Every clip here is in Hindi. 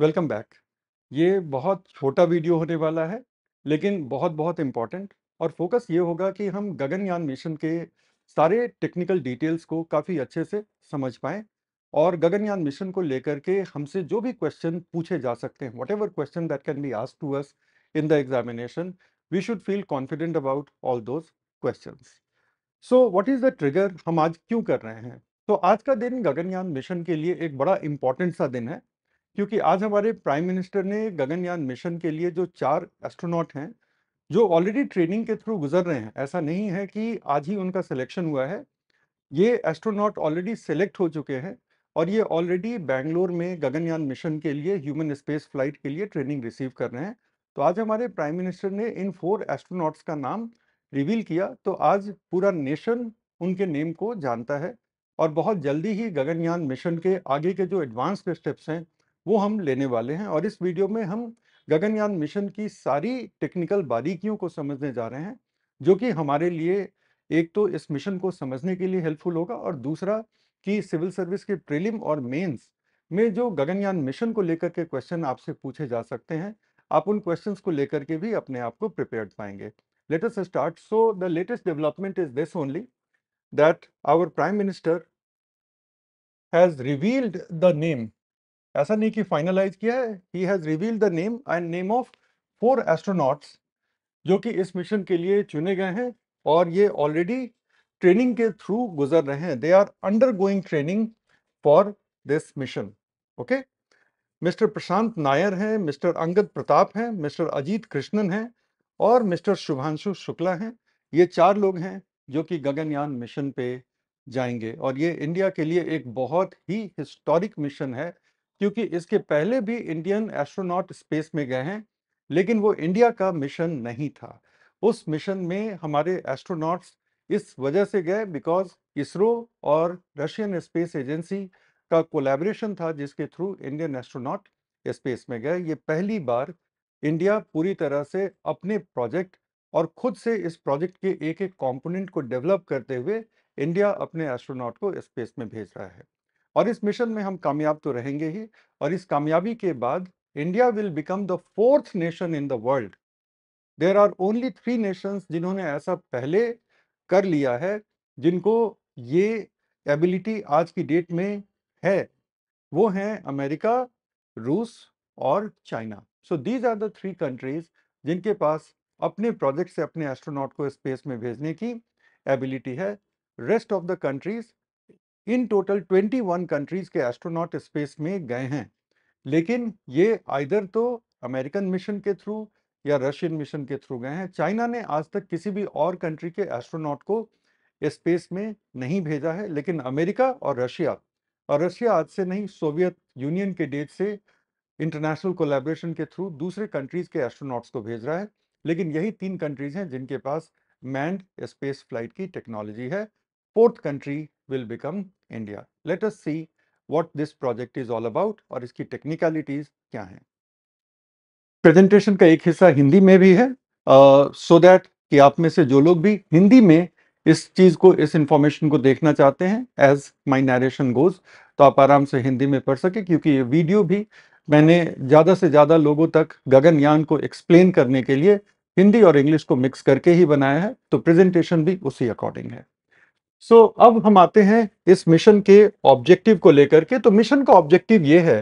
वेलकम बैक ये बहुत छोटा वीडियो होने वाला है लेकिन बहुत बहुत इम्पॉर्टेंट और फोकस ये होगा कि हम गगनयान मिशन के सारे टेक्निकल डिटेल्स को काफ़ी अच्छे से समझ पाएँ और गगनयान मिशन को लेकर के हमसे जो भी क्वेश्चन पूछे जा सकते हैं whatever question that can be ask to us in the examination we should feel confident about all those question so what is the trigger हम आज क्यों कर रहे हैं तो आज का दिन गगनयान मिशन के लिए एक बड़ा इम्पॉर्टेंट सा दिन है क्योंकि आज हमारे प्राइम मिनिस्टर ने गगनयान मिशन के लिए जो चार एस्ट्रोनॉट हैं जो ऑलरेडी ट्रेनिंग के थ्रू गुजर रहे हैं ऐसा नहीं है कि आज ही उनका सिलेक्शन हुआ है ये एस्ट्रोनॉट ऑलरेडी सेलेक्ट हो चुके हैं और ये ऑलरेडी बैंगलोर में गगनयान मिशन के लिए ह्यूमन स्पेस फ्लाइट के लिए ट्रेनिंग रिसीव कर रहे हैं तो आज हमारे प्राइम मिनिस्टर ने इन फोर एस्ट्रोनॉट्स का नाम रिवील किया तो आज पूरा नेशन उनके नेम को जानता है और बहुत जल्दी ही गगनयान मिशन के आगे के जो एडवांस स्टेप्स हैं वो हम लेने वाले हैं और इस वीडियो में हम गगनयान मिशन की सारी टेक्निकल बारीकियों को समझने जा रहे हैं जो कि हमारे लिए एक तो इस मिशन को समझने के लिए हेल्पफुल होगा और दूसरा कि सिविल सर्विस के प्रीलिम और मेंस में जो गगनयान मिशन को लेकर के क्वेश्चन आपसे पूछे जा सकते हैं आप उन क्वेश्चंस को लेकर के भी अपने आप को प्रिपेयर पाएंगे latest start so the latest development is this only that our prime minister has revealed the name ऐसा नहीं कि फाइनलाइज किया है he has reveal the name and name of four astronauts जो कि इस मिशन के लिए चुने गए हैं और ये ऑलरेडी ट्रेनिंग के थ्रू गुजर रहे हैं they are undergoing training for this mission okay mister Prashant Nair हैं मिस्टर अंगद प्रताप हैं मिस्टर अजीत कृष्णन हैं और मिस्टर शुभांशु शुक्ला हैं ये चार लोग हैं जो कि गगनयान मिशन पे जाएंगे और ये इंडिया के लिए एक बहुत ही हिस्टोरिक मिशन है क्योंकि इसके पहले भी इंडियन एस्ट्रोनॉट स्पेस में गए हैं लेकिन वो इंडिया का मिशन नहीं था उस मिशन में हमारे एस्ट्रोनॉट्स इस वजह से गए बिकॉज इसरो और रशियन स्पेस एजेंसी का कोलैबोरेशन था जिसके थ्रू इंडियन एस्ट्रोनॉट स्पेस में गए ये पहली बार इंडिया पूरी तरह से अपने प्रोजेक्ट और खुद से इस प्रोजेक्ट के एक एक कंपोनेंट को डेवलप करते हुए इंडिया अपने एस्ट्रोनॉट को स्पेस में भेज रहा है और इस मिशन में हम कामयाब तो रहेंगे ही और इस कामयाबी के बाद India will become the fourth nation in the world there are only three nations जिन्होंने ऐसा पहले कर लिया है जिनको ये एबिलिटी आज की डेट में है वो हैं अमेरिका रूस और China so these are the three countries जिनके पास अपने प्रोजेक्ट से अपने एस्ट्रोनॉट को स्पेस में भेजने की एबिलिटी है rest of the countries in total 21 countries के एस्ट्रोनॉट स्पेस में गए हैं लेकिन ये आइधर तो अमेरिकन मिशन के थ्रू या रशियन मिशन के थ्रू गए हैं चाइना ने आज तक किसी भी और कंट्री के एस्ट्रोनॉट को स्पेस में नहीं भेजा है लेकिन अमेरिका और रशिया और रशिया आज से नहीं सोवियत यूनियन के डेट से इंटरनेशनल कोलेब्रेशन के थ्रू दूसरे कंट्रीज के एस्ट्रोनॉट्स को भेज रहा है लेकिन यही तीन कंट्रीज हैं जिनके पास मैंड स्पेस फ्लाइट की टेक्नोलॉजी है fourth country will become India. Let us see what this project is all about और इसकी technicalities क्या हैं प्रेजेंटेशन का एक हिस्सा हिंदी में भी है सो uh, so that कि आप में से जो लोग भी हिंदी में इस चीज़ को इस इंफॉर्मेशन को देखना चाहते हैं एज माई नरेशन गोज तो आप आराम से हिंदी में पढ़ सके क्योंकि ये वीडियो भी मैंने ज़्यादा से ज़्यादा लोगों तक गगनयान को एक्सप्लेन करने के लिए हिंदी और इंग्लिश को मिक्स करके ही बनाया है तो प्रेजेंटेशन भी उसी अकॉर्डिंग है सो so, अब हम आते हैं इस मिशन के ऑब्जेक्टिव को लेकर के तो मिशन का ऑब्जेक्टिव ये है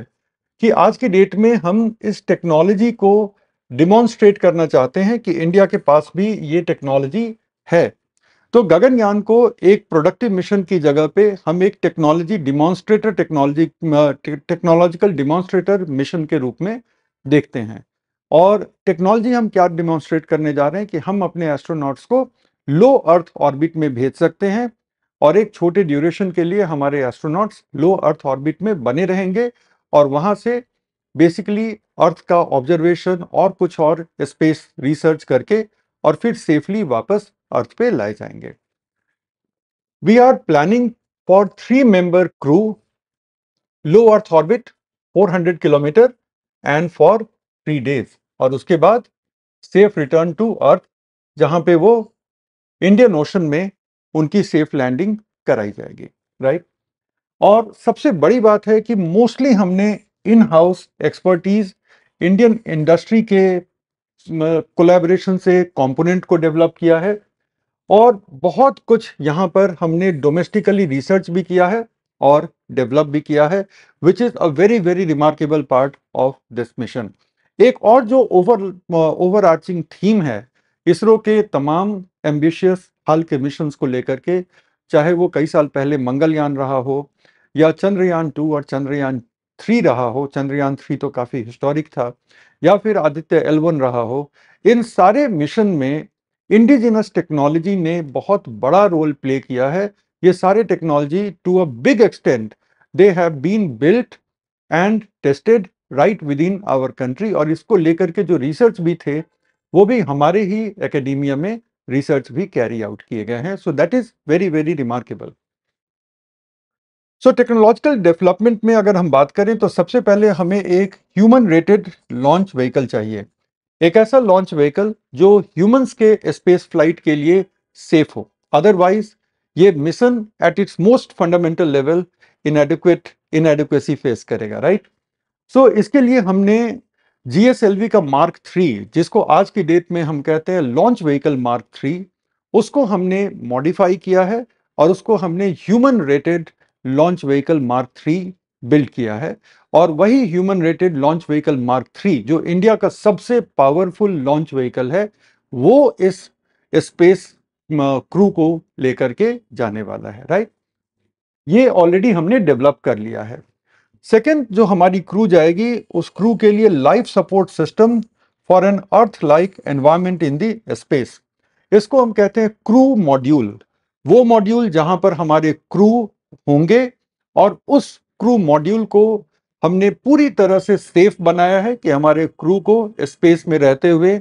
कि आज के डेट में हम इस टेक्नोलॉजी को डिमॉन्स्ट्रेट करना चाहते हैं कि इंडिया के पास भी ये टेक्नोलॉजी है तो गगनयान को एक प्रोडक्टिव मिशन की जगह पे हम एक technology demonstrator technology technological demonstrator mission के रूप में देखते हैं और टेक्नोलॉजी हम क्या डिमॉन्स्ट्रेट करने जा रहे हैं कि हम अपने एस्ट्रोनॉट्स को लो अर्थ ऑर्बिट में भेज सकते हैं और एक छोटे ड्यूरेशन के लिए हमारे एस्ट्रोनॉट्स लो अर्थ ऑर्बिट में बने रहेंगे और वहां से बेसिकली अर्थ का ऑब्जर्वेशन और कुछ और स्पेस रिसर्च करके और फिर सेफली वापस अर्थ पे लाए जाएंगे we are planning for three member crew low earth orbit 400 kilometre and for three days और उसके बाद सेफ रिटर्न टू अर्थ जहां पे वो इंडियन ओशन में उनकी सेफ लैंडिंग कराई जाएगी राइट और सबसे बड़ी बात है कि मोस्टली हमने in house expertise Indian industry के कोलैबोरेशन से कंपोनेंट को डेवलप किया है और बहुत कुछ यहाँ पर हमने डोमेस्टिकली रिसर्च भी किया है और डेवलप भी किया है which is a very very remarkable part of this mission एक और जो ओवर ओवर आर्चिंग थीम है इसरो के तमाम एम्बिशियस हाल के मिशन को लेकर के चाहे वो कई साल पहले मंगलयान रहा हो या चंद्रयान टू और चंद्रयान थ्री रहा हो चंद्रयान थ्री तो काफ़ी हिस्टोरिक था या फिर आदित्य एलवन रहा हो इन सारे मिशन में इंडिजिनस टेक्नोलॉजी ने बहुत बड़ा रोल प्ले किया है ये सारे technology to a big extent they have been built and tested right within our country और इसको लेकर के जो रिसर्च भी थे वो भी हमारे ही एकेडमिया में रिसर्च भी कैरी आउट किए गए हैं so that is very very remarkable so technological development में अगर हम बात करें तो सबसे पहले हमें एक ह्यूमन रेटेड लॉन्च व्हीकल चाहिए एक ऐसा लॉन्च व्हीकल जो ह्यूमंस के स्पेस फ्लाइट के लिए सेफ हो अदरवाइज ये mission at its most fundamental level in inadequacy face करेगा राइट right? सो so, इसके लिए हमने जीएसएलवी का मार्क थ्री जिसको आज की डेट में हम कहते हैं लॉन्च व्हीकल मार्क थ्री उसको हमने मॉडिफाई किया है और उसको हमने human rated launch vehicle mark three build किया है और वही human rated launch vehicle mark three जो इंडिया का सबसे पावरफुल लॉन्च व्हीकल है वो इस स्पेस क्रू को लेकर के जाने वाला है राइट ये ऑलरेडी हमने डेवलप कर लिया है सेकेंड जो हमारी क्रू जाएगी उस क्रू के लिए life support system for an earth like environment in the space इसको हम कहते हैं क्रू मॉड्यूल वो मॉड्यूल जहां पर हमारे क्रू होंगे और उस क्रू मॉड्यूल को हमने पूरी तरह से सेफ बनाया है कि हमारे क्रू को स्पेस में रहते हुए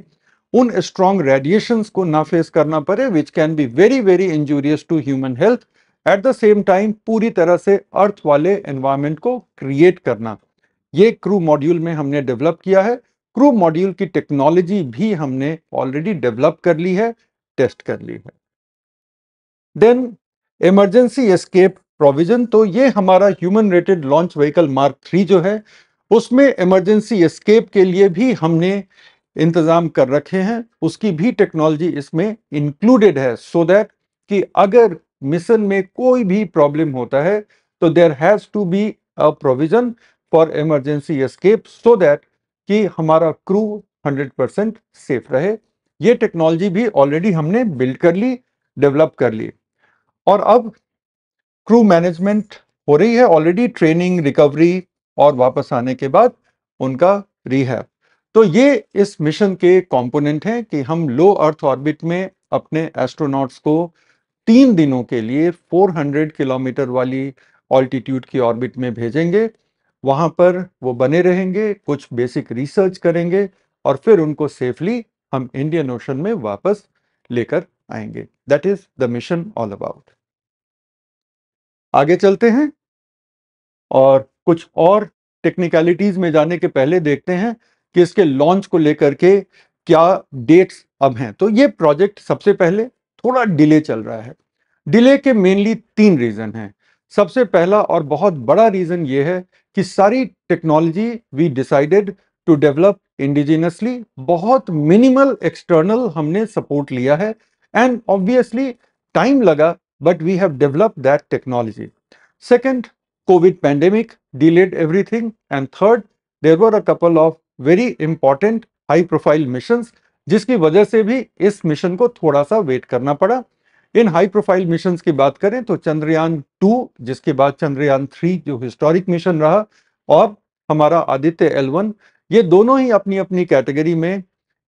उन स्ट्रॉन्ग रेडिएशंस को ना फेस करना पड़े which can be very very injurious to human health at the same time पूरी तरह से अर्थ वाले एनवायरमेंट को क्रिएट करना ये क्रू मॉड्यूल में हमने डेवलप किया है क्रू मॉड्यूल की टेक्नोलॉजी भी हमने ऑलरेडी डेवलप कर ली है टेस्ट कर ली है देन इमरजेंसी एस्केप प्रोविजन तो ये हमारा human rated launch vehicle mark three जो है उसमें इमरजेंसी एस्केप के लिए भी हमने इंतजाम कर रखे हैं उसकी भी टेक्नोलॉजी इसमें इंक्लूडेड है सो so दैट कि अगर मिशन में कोई भी प्रॉब्लम होता है तो there has to be a provision for emergency escape so that कि हमारा क्रू 100 परसेंट सेफ रहे ये टेक्नोलॉजी भी ऑलरेडी हमने बिल्ड कर ली डेवलप कर ली और अब क्रू मैनेजमेंट हो रही है ऑलरेडी ट्रेनिंग रिकवरी और वापस आने के बाद उनका रिहैब तो ये इस मिशन के कंपोनेंट हैं कि हम लो अर्थ ऑर्बिट में अपने एस्ट्रोनॉट्स को तीन दिनों के लिए 400 किलोमीटर वाली ऑल्टीट्यूड की ऑर्बिट में भेजेंगे वहां पर वो बने रहेंगे कुछ बेसिक रिसर्च करेंगे और फिर उनको सेफली हम इंडियन ओशन में वापस लेकर आएंगे that is the mission all about आगे चलते हैं और कुछ और टेक्निकलिटीज में जाने के पहले देखते हैं कि इसके लॉन्च को लेकर के क्या डेट्स अब हैं तो ये प्रोजेक्ट सबसे पहले थोड़ा डिले चल रहा है डिले के मेनली तीन रीज़न हैं सबसे पहला और बहुत बड़ा रीज़न ये है कि सारी technology we decided to develop indigenously बहुत मिनिमल एक्सटर्नल हमने सपोर्ट लिया है एंड ऑब्वियसली टाइम लगा but we have develop that technology second Covid pandemic delayed everything and third there were a couple of very important high profile mission जिसकी वजह से भी इस मिशन को थोड़ा सा वेट करना पड़ा इन हाई प्रोफाइल मिशन की बात करें तो चंद्रयान टू जिसके बाद चंद्रयान थ्री जो हिस्टोरिक मिशन रहा और हमारा आदित्य एल वन ये दोनों ही अपनी अपनी कैटेगरी में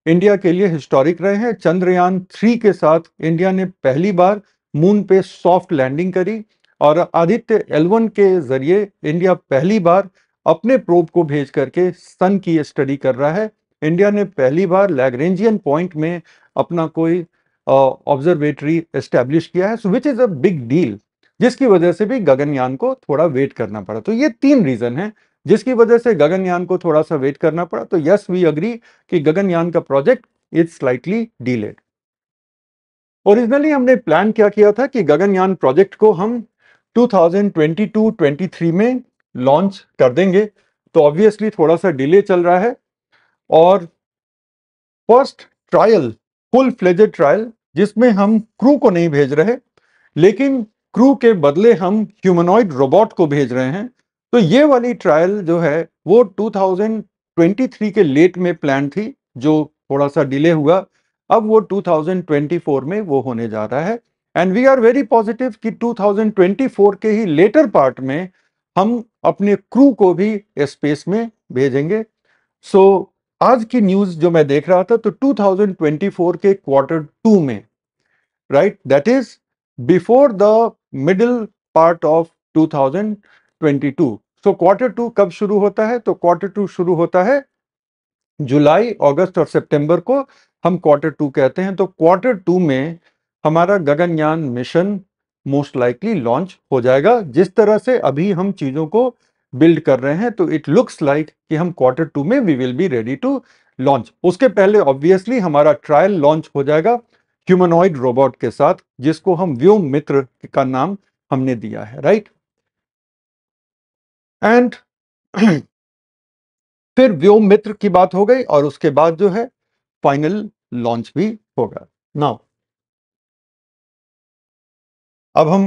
इंडिया के लिए हिस्टोरिक रहे हैं चंद्रयान थ्री के साथ इंडिया ने पहली बार मून पे सॉफ्ट लैंडिंग करी और आदित्य एलवन के जरिए इंडिया पहली बार अपने प्रोब को भेज करके सन की स्टडी कर रहा है इंडिया ने पहली बार लैग्रेंजियन पॉइंट में अपना कोई ऑब्जर्वेटरी uh, एस्टेब्लिश किया है so which is a big deal जिसकी वजह से भी गगनयान को थोड़ा वेट करना पड़ा तो ये तीन रीज़न है जिसकी वजह से गगनयान को थोड़ा सा वेट करना पड़ा तो यस वी अग्री कि गगनयान का project is slightly delayed originally हमने प्लान क्या किया था कि गगनयान प्रोजेक्ट को हम 2022-23 में लॉन्च कर देंगे तो ऑब्वियसली थोड़ा सा डिले चल रहा है और first trial full fledged trial जिसमें हम क्रू को नहीं भेज रहे लेकिन क्रू के बदले हम ह्यूमनॉइड रोबोट को भेज रहे हैं तो ये वाली ट्रायल जो है वो 2023 के लेट में प्लान थी जो थोड़ा सा डिले हुआ अब वो 2024 में वो होने जा रहा है and we are very positive कि 2024 के ही लेटर पार्ट में हम अपने क्रू को भी स्पेस में भेजेंगे सो so, आज की न्यूज जो मैं देख रहा था तो 2024 के क्वार्टर टू में right that is before the middle part of 2022 so quarter two कब शुरू होता है तो क्वार्टर टू शुरू होता है जुलाई अगस्त और सितंबर को हम क्वार्टर टू कहते हैं तो क्वार्टर टू में हमारा Gaganyaan mission most likely launch हो जाएगा जिस तरह से अभी हम चीज़ों को बिल्ड कर रहे हैं तो इट लुक्स लाइक कि हम क्वार्टर टू में we will be ready to launch उसके पहले ऑब्वियसली हमारा ट्रायल लॉन्च हो जाएगा ह्यूमनॉइड रोबोट के साथ जिसको हम व्योम मित्र का नाम हमने दिया है राइट एंड फिर व्योम मित्र की बात हो गई और उसके बाद जो है फाइनल लॉन्च भी होगा नाउ अब हम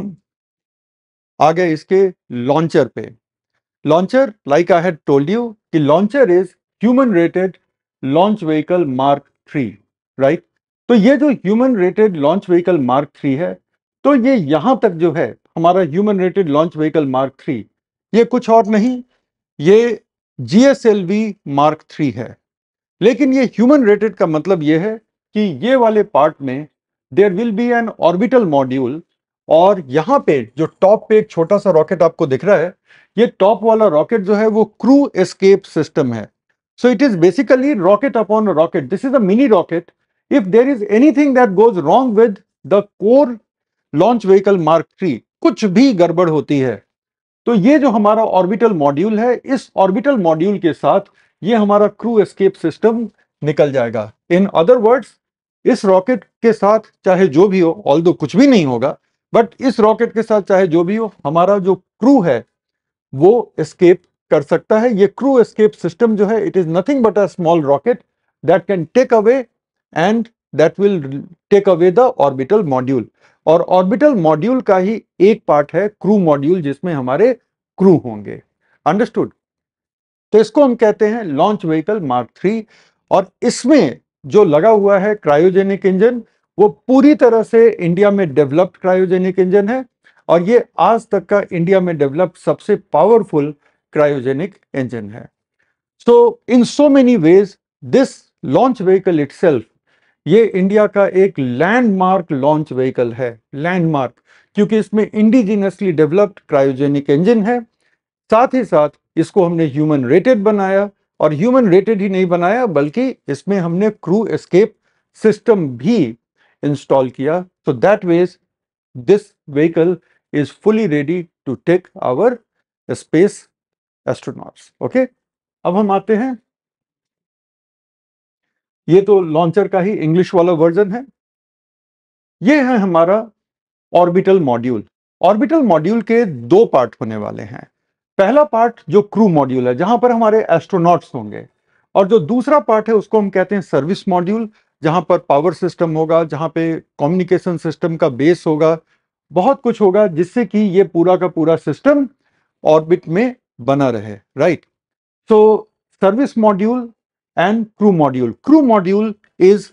आ गए इसके लॉन्चर पे Launcher, like I had told you, the launcher is human rated launch vehicle Mark 3, right? तो ये जो human rated launch vehicle mark three है तो ये यहाँ तक जो है हमारा human rated launch vehicle mark three ये कुछ और नहीं ये G S L V mark three है लेकिन ये ह्यूमन रेटेड का मतलब ये है कि ये वाले पार्ट में there will be an orbital module और यहां पे जो टॉप पे एक छोटा सा रॉकेट आपको दिख रहा है ये टॉप वाला रॉकेट जो है वो क्रू एस्केप सिस्टम है so it is basically rocket upon rocket this is a mini rocket if there is anything that goes wrong with the core launch vehicle mark three कुछ भी गड़बड़ होती है तो ये जो हमारा ऑर्बिटल मॉड्यूल है इस ऑर्बिटल मॉड्यूल के साथ ये हमारा क्रू एस्केप सिस्टम निकल जाएगा इन अदर वर्ड्स इस रॉकेट के साथ चाहे जो भी हो ऑल कुछ भी नहीं होगा बट इस रॉकेट के साथ चाहे जो भी हो हमारा जो क्रू है वो एस्केप कर सकता है ये क्रू एस्केप सिस्टम जो है it is nothing but a small rocket that can take away and that will take away the orbital module और ऑर्बिटल मॉड्यूल का ही एक पार्ट है क्रू मॉड्यूल जिसमें हमारे क्रू होंगे अंडरस्टूड तो इसको हम कहते हैं लॉन्च व्हीकल मार्क थ्री और इसमें जो लगा हुआ है क्रायोजेनिक इंजन वो पूरी तरह से इंडिया में डेवलप्ड क्रायोजेनिक इंजन है और ये आज तक का इंडिया में डेवलप सबसे पावरफुल क्रायोजेनिक इंजन है so in so many ways this launch vehicle it ये इंडिया का एक लैंडमार्क लॉन्च व्हीकल है लैंडमार्क क्योंकि इसमें इंडिजिनियसली डेवलप्ड क्रायोजेनिक इंजन है साथ ही साथ इसको हमने ह्यूमन रेटेड बनाया और ह्यूमन रेटेड ही नहीं बनाया बल्कि इसमें हमने क्रू एस्केप सिस्टम भी इंस्टॉल किया so that ways this vehicle is fully ready to take our space astronauts okay अब हम आते हैं ये तो लॉन्चर का ही इंग्लिश वाला वर्जन है ये है हमारा ऑर्बिटल मॉड्यूल ऑर्बिटल मॉड्यूल के दो पार्ट होने वाले हैं पहला पार्ट जो क्रू मॉड्यूल है जहां पर हमारे एस्ट्रोनॉट्स होंगे और जो दूसरा पार्ट है उसको हम कहते हैं सर्विस मॉड्यूल जहाँ पर पावर सिस्टम होगा जहाँ पे कम्युनिकेशन सिस्टम का बेस होगा बहुत कुछ होगा जिससे कि ये पूरा का पूरा सिस्टम ऑर्बिट में बना रहे right so service module and crew module crew module is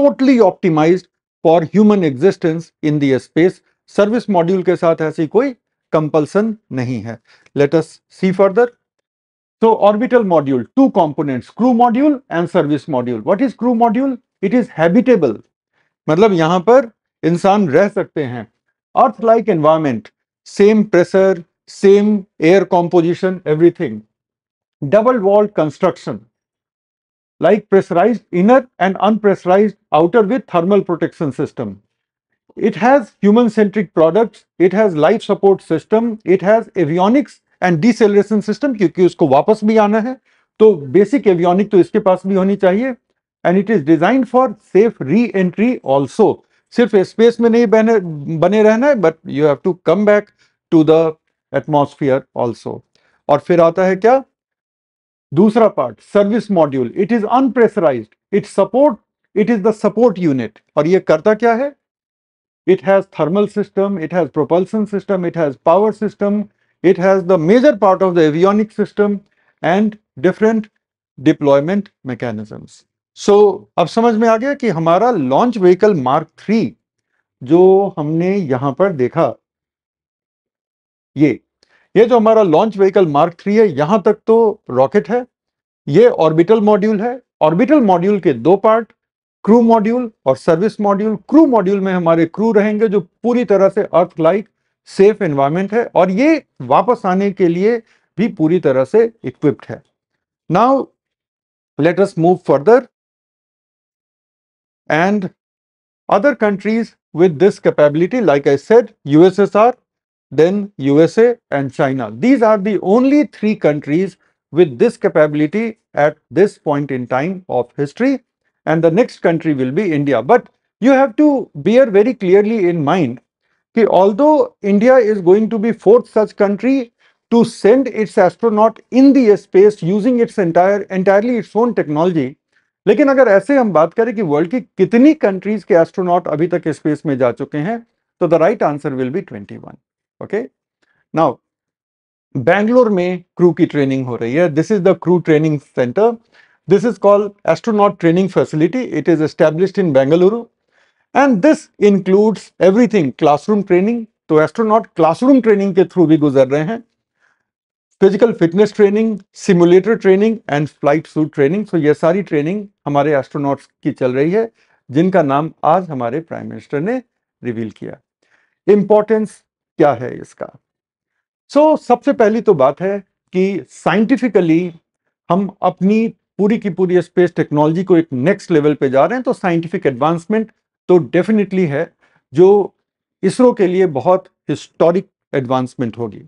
totally optimize for human existence in the space service module के साथ ऐसी कोई कंपल्सन नहीं है let's see further so orbital module two components, crew module and service module what is crew module it is habitable मतलब यहां पर इंसान रह सकते हैं earth like environment same pressure same air composition everything double wall construction like pressurize inner and unpressurize outer with thermal protection system it has human centric product it has life support system it has avionics and deceleration system क्योंकि उसको वापस भी आना है तो बेसिक एवियोनिक तो इसके पास भी होनी चाहिए and it is designed for safe re-entry also. Sirf space mein nahi bane, bane rehna hai, but you have to come back to the atmosphere also. Aur phir aata hai kya? Dusra part, service module. It is unpressurized. It support, it is the support unit. Aur ye karta kya hai? It has thermal system, it has propulsion system, it has power system, it has the major part of the avionic system and different deployment mechanisms. So so, अब समझ में आ गया कि हमारा लॉन्च व्हीकल मार्क थ्री जो हमने यहां पर देखा ये ये जो हमारा लॉन्च व्हीकल मार्क थ्री है यहां तक तो रॉकेट है ये ऑर्बिटल मॉड्यूल है ऑर्बिटल मॉड्यूल के दो पार्ट क्रू मॉड्यूल और सर्विस मॉड्यूल क्रू मॉड्यूल में हमारे क्रू रहेंगे जो पूरी तरह से अर्थ लाइक सेफ एनवायरमेंट है और ये वापस आने के लिए भी पूरी तरह से इक्विप्ड है now let us move further and other countries with this capability, like I said, USSR, then USA and China. These are the only three countries with this capability at this point in time of history and the next country will be India. But you have to bear very clearly in mind that although India is going to be fourth such country to send its astronaut in the space using its entire entirely its own technology, लेकिन अगर ऐसे हम बात करें कि वर्ल्ड की कितनी कंट्रीज के एस्ट्रोनॉट अभी तक स्पेस में जा चुके हैं तो the right answer will be one okay now Bangalore में क्रू की ट्रेनिंग हो रही है this is the crew training centre this is called astronaut training facility it is establish in Bengaluru and this includes everything classroom training तो एस्ट्रोनॉट क्लासरूम ट्रेनिंग के थ्रू भी गुजर रहे हैं physical fitness training simulator training and flight suit training so ये सारी ट्रेनिंग हमारे एस्ट्रोनॉट्स की चल रही है जिनका नाम आज हमारे प्राइम मिनिस्टर ने रिवील किया इम्पोर्टेंस क्या है इसका सो so, सबसे पहली तो बात है कि साइंटिफिकली हम अपनी पूरी की पूरी स्पेस टेक्नोलॉजी को एक नेक्स्ट लेवल पे जा रहे हैं तो साइंटिफिक एडवांसमेंट तो डेफिनेटली है जो इसरो के लिए बहुत हिस्टोरिक एडवांसमेंट होगी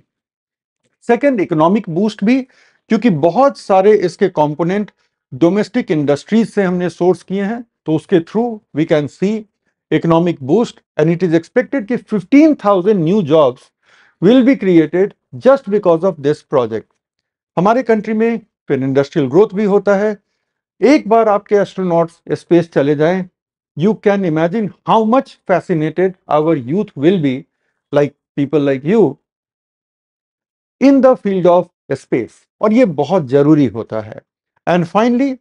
सेकेंड इकोनॉमिक बूस्ट भी क्योंकि बहुत सारे इसके कॉम्पोनेंट डोमेस्टिक इंडस्ट्रीज से हमने सोर्स किए हैं तो उसके through we can see economic boost and it is expected कि 15,000 new jobs will be created just because of this project हमारे कंट्री में फिर इंडस्ट्रियल ग्रोथ भी होता है एक बार आपके एस्ट्रोनॉट्स स्पेस चले जाए you can imagine how much fascinated our youth will be like people like you in the field of space और ये बहुत जरूरी होता है एंड फाइनली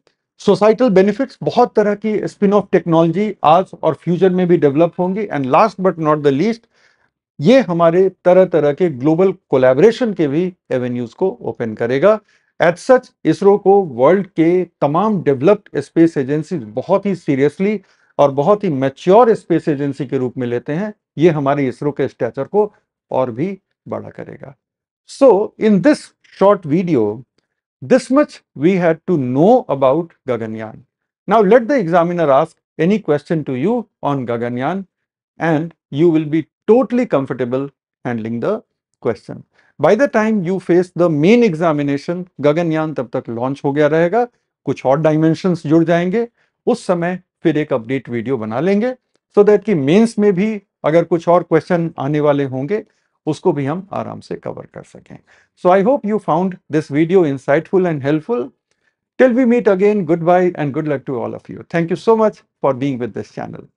सोसाइटल बेनिफिट्स बहुत तरह की स्पिन ऑफ टेक्नोलॉजी आज और फ्यूचर में भी डेवलप होंगी and last but not the least ये हमारे तरह तरह के ग्लोबल कोलेबरेशन के भी एवेन्यूज को ओपन करेगा एज सच इसरो को वर्ल्ड के तमाम डेवलप्ड स्पेस एजेंसी बहुत ही सीरियसली और बहुत ही मैच्योर स्पेस एजेंसी के रूप में लेते हैं ये हमारे इसरो के स्टैचर को और भी बड़ा करेगा So in this short video, this much we had to know about Gaganyaan. Now let the examiner ask any question to you on Gaganyaan and you will be totally comfortable handling the question. By the time you face the main examination, Gaganyaan tab tak launch ho gaya rahega kuch aur dimensions jud jayenge us samay फिर एक अपडेट वीडियो बना लेंगे सो so दैट कि मेंस में भी अगर कुछ और क्वेश्चन आने वाले होंगे उसको भी हम आराम से कवर कर सकें so I hope you found this video insightful and helpful till we meet again goodbye and good luck to all of you thank you so much for being with this channel